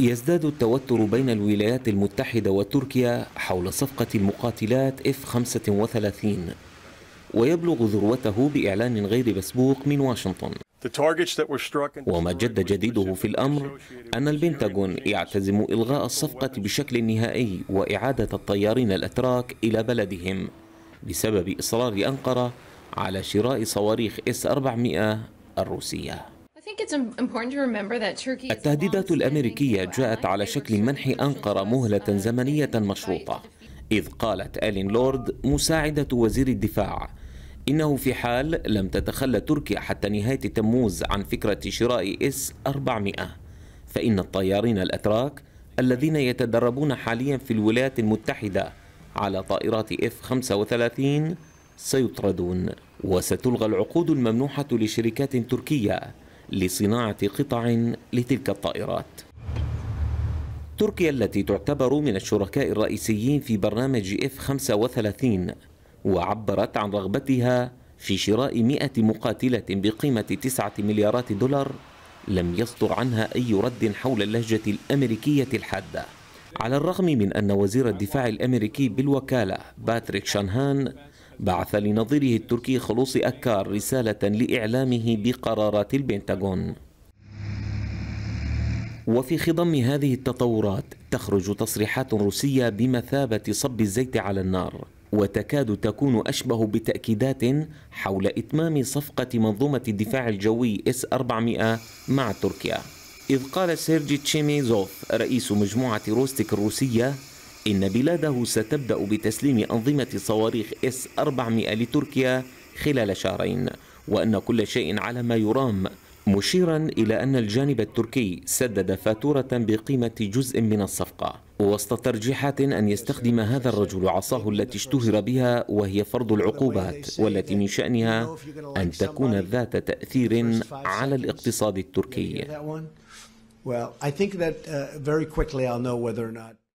يزداد التوتر بين الولايات المتحدة وتركيا حول صفقة المقاتلات F-35 ويبلغ ذروته بإعلان غير مسبوق من واشنطن وما جد جديده في الأمر أن البنتاغون يعتزم إلغاء الصفقة بشكل نهائي وإعادة الطيارين الأتراك إلى بلدهم بسبب إصرار أنقرة على شراء صواريخ S-400 الروسية التهديدات الأمريكية جاءت على شكل منح أنقرة مهلة زمنية مشروطة إذ قالت آلين لورد مساعدة وزير الدفاع إنه في حال لم تتخلى تركيا حتى نهاية تموز عن فكرة شراء إس 400 فإن الطيارين الأتراك الذين يتدربون حاليا في الولايات المتحدة على طائرات اف 35 سيطردون وستلغى العقود الممنوحة لشركات تركية لصناعة قطع لتلك الطائرات تركيا التي تعتبر من الشركاء الرئيسيين في برنامج اف 35 وعبرت عن رغبتها في شراء 100 مقاتلة بقيمة 9 مليارات دولار لم يصدر عنها أي رد حول اللهجة الأمريكية الحادة على الرغم من أن وزير الدفاع الأمريكي بالوكالة باتريك شانهان بعث لنظيره التركي خلوصي أكار رسالة لإعلامه بقرارات البنتاغون وفي خضم هذه التطورات تخرج تصريحات روسية بمثابة صب الزيت على النار وتكاد تكون أشبه بتأكيدات حول إتمام صفقة منظومة الدفاع الجوي اس 400 مع تركيا إذ قال سيرجي تشيميزوف رئيس مجموعة روستيك الروسية إن بلاده ستبدأ بتسليم أنظمة صواريخ اس 400 لتركيا خلال شهرين وأن كل شيء على ما يرام مشيرا إلى أن الجانب التركي سدد فاتورة بقيمة جزء من الصفقة وسط ترجيحات أن يستخدم هذا الرجل عصاه التي اشتهر بها وهي فرض العقوبات والتي من شأنها أن تكون ذات تأثير على الاقتصاد التركي